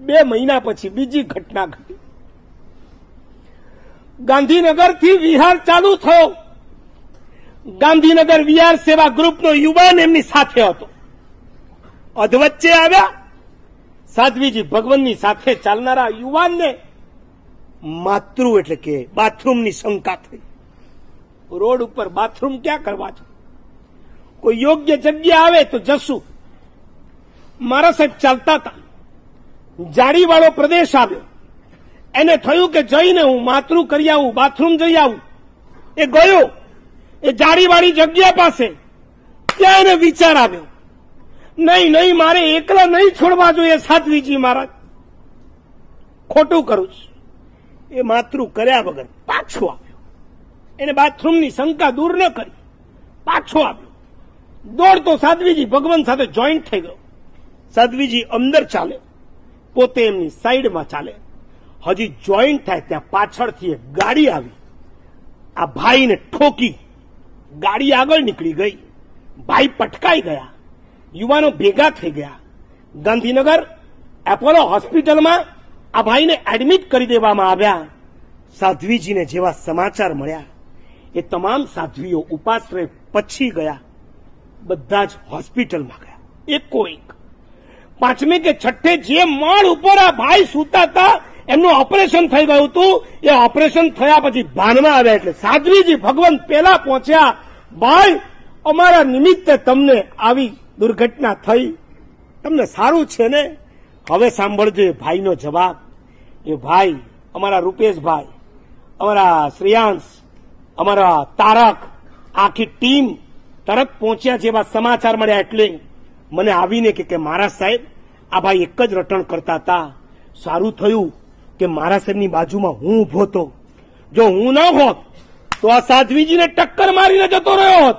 બે મહિના પછી બીજી ઘટના ઘટી ગાંધીનગરથી વિહાર ચાલુ થયો ગાંધીનગર વિહાર સેવા ગ્રુપનો યુવાન એમની સાથે હતો અધવચ્ચે આવ્યા સાધ્વીજી ભગવાનની સાથે ચાલનારા યુવાનને માતૃ એટલે કે બાથરૂમની શંકા થઈ રોડ ઉપર બાથરૂમ ક્યાં કરવા છે કોઈ યોગ્ય જગ્યા આવે તો જશું મારા સાહેબ ચાલતા હતા જાળીવાળો પ્રદેશ આવ્યો એને થયું કે જઈને હું માતૃ કરી આવું બાથરૂમ જઈ આવું એ ગયો એ જાળીવાળી જગ્યા પાસે ત્યાં એને વિચાર આવ્યો નહીં નહીં મારે એકલા નહીં છોડવા જોઈએ સાધ્વીજી મહારાજ ખોટું કરું છું એ માતૃ કર્યા વગર પાછો આવ્યો એને બાથરૂમની શંકા દૂર ન કરી પાછો આવ્યો દોડતો સાધ્વીજી ભગવાન સાથે જોઈન્ટ થઈ ગયો સાધ્વીજી અંદર ચાલ્યો પોતે એમની સાઈડમાં ચાલે હજી જોઈન્ટ થાય ત્યાં પાછળથી એક ગાડી આવી આ ભાઈને ઠોકી ગાડી આગળ નીકળી ગઈ ભાઈ પટકાઈ ગયા યુવાનો ભેગા થઈ ગયા ગાંધીનગર એપોલો હોસ્પિટલમાં આ ભાઈને એડમિટ કરી દેવામાં આવ્યા સાધ્વીજીને જેવા સમાચાર મળ્યા એ તમામ સાધ્વીઓ ઉપાશ્રય પછી ગયા બધા જ હોસ્પિટલમાં ગયા એકો કોઈક પાંચમી કે છઠ્ઠે જે માળ ઉપર આ ભાઈ સૂતા હતા એમનું ઓપરેશન થઈ ગયું હતું એ ઓપરેશન થયા પછી ભાનમાં આવ્યા એટલે સાધ્વીજી ભગવાન પહેલા પહોંચ્યા ભાઈ અમારા નિમિત્તે તમને આવી દુર્ઘટના થઈ તમને સારું છે ને હવે સાંભળજો એ ભાઈનો જવાબ એ ભાઈ અમારા રૂપેશભાઈ અમારા શ્રેયાંશ અમારા તારક આખી ટીમ તરત પહોંચ્યા જેવા સમાચાર મળ્યા એટલે મને આવીને કે મારા સાહેબ આ ભાઈ એક જ રટણ કરતા હતા સારું થયું કે મારા સાહેબની બાજુમાં હું ઉભો હતો જો હું ના હોત તો આ સાધ્વીજીને ટક્કર મારીને જતો રહ્યો હોત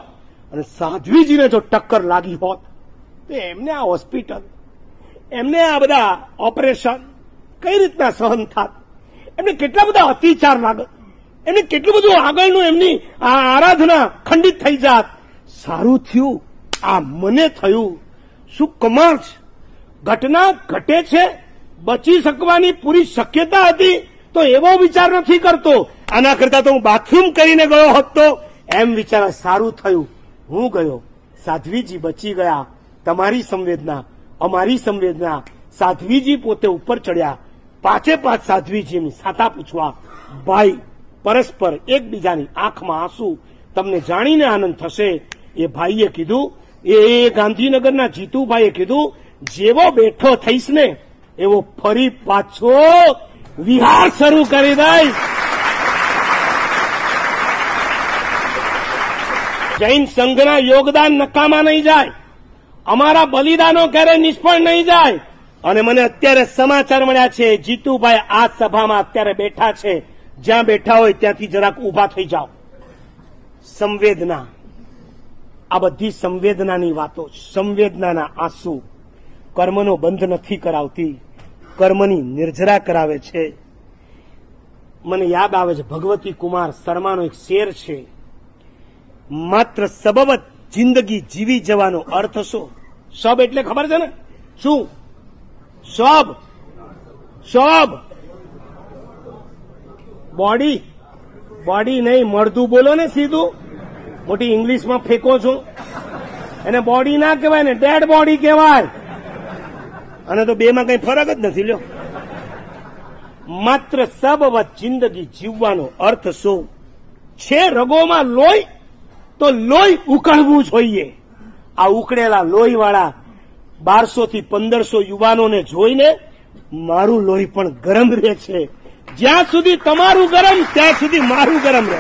અને સાધ્વીજીને જો ટક્કર લાગી હોત તો એમને આ હોસ્પિટલ એમને આ બધા ઓપરેશન કઈ રીતના સહન થાત એમને કેટલા બધા અતિચાર લાગત એમને કેટલું બધું આગળનું એમની આ આરાધના ખંડિત થઈ જાત સારું થયું આ મને થયું શું કમાલ ઘટના ઘટે છે બચી શકવાની પૂરી શક્યતા હતી તો એવો વિચાર નથી કરતો આના કરતા તો હું બાથરૂમ કરીને ગયો હતો એમ વિચાર સારું થયું હું ગયો સાધ્વીજી બચી ગયા તમારી સંવેદના અમારી સંવેદના સાધ્વીજી પોતે ઉપર ચડ્યા પાંચે પાંચ સાધ્વીજીની સાતા પૂછવા ભાઈ પરસ્પર એકબીજાની આંખમાં આંસુ તમને જાણીને આનંદ થશે એ ભાઈએ કીધું એ ગાંધીનગરના જીતુભાઈએ કીધું જેવો બેઠો થઈશ ને એવો ફરી પાછો વિહાર શરૂ કરી દઈશ જૈન સંઘના યોગદાન નકામા નહીં જાય અમારા બલિદાનો ક્યારે નિષ્ફળ નહીં જાય અને મને અત્યારે સમાચાર મળ્યા છે જીતુભાઈ આ સભામાં અત્યારે બેઠા છે જ્યાં બેઠા હોય ત્યાંથી જરાક ઉભા થઈ જાઓ સંવેદના આ બધી સંવેદનાની વાતો સંવેદનાના આંસુ કર્મનો બંધ નથી કરાવતી કર્મની નિર્જરા કરાવે છે મને યાદ આવે છે ભગવતી કુમાર શર્માનો એક શેર છે માત્ર સબબત જિંદગી જીવી જવાનો અર્થ શું સબ એટલે ખબર છે ને શું સબ સબ બોડી બોડી નહીં મળતું બોલો ને સીધું મોટી ઇંગ્લિશમાં ફેંકો છો એને બોડી ના કહેવાય ને ડેડ બોડી કહેવાય અને તો બેમાં કઈ ફરક જ નથી લ્યો માત્ર સબવત જિંદગી જીવવાનો અર્થ શું છે રગોમાં લોહી તો લોહી ઉકળવું જોઈએ આ ઉકળેલા લોહીવાળા બારસો થી પંદરસો યુવાનોને જોઈને મારું લોહી પણ ગરમ રહે છે જ્યાં સુધી તમારું ગરમ ત્યાં સુધી મારું ગરમ રહે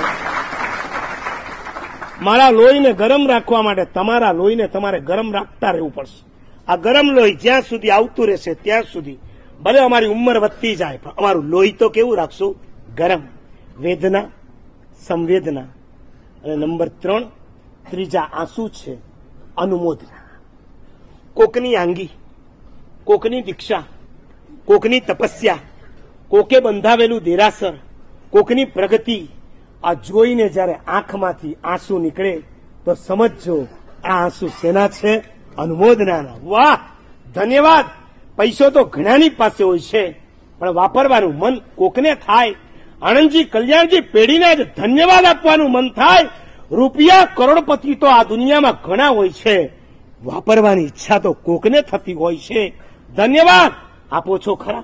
મારા લોહીને ગરમ રાખવા માટે તમારા લોહીને તમારે ગરમ રાખતા રહેવું પડશે આ ગરમ લોહી જ્યાં સુધી આવતું રહેશે ત્યાં સુધી ભલે અમારી ઉંમર વધતી જાય પણ અમારું લોહી તો કેવું રાખશું ગરમ વેદના સંવેદના અને નંબર ત્રણ ત્રીજા આંસુ છે અનુમોદના કોકની આંગી કોકની દીક્ષા કોકની તપસ્યા કોકે બંધાવેલું દેરાસર કોકની પ્રગતિ આ જોઈને જ્યારે આંખમાંથી આંસુ નીકળે તો સમજજો આ આંસુ સેના છે અનુમોદનાના વાહ ધન્યવાદ પૈસો તો ઘણાની પાસે હોય છે પણ વાપરવાનું મન કોકને થાય આણંદજી કલ્યાણજી પેઢીને જ ધન્યવાદ આપવાનું મન થાય રૂપિયા કરોડપતિ તો આ દુનિયામાં ઘણા હોય છે વાપરવાની ઈચ્છા તો કોકને થતી હોય છે ધન્યવાદ આપો છો ખરા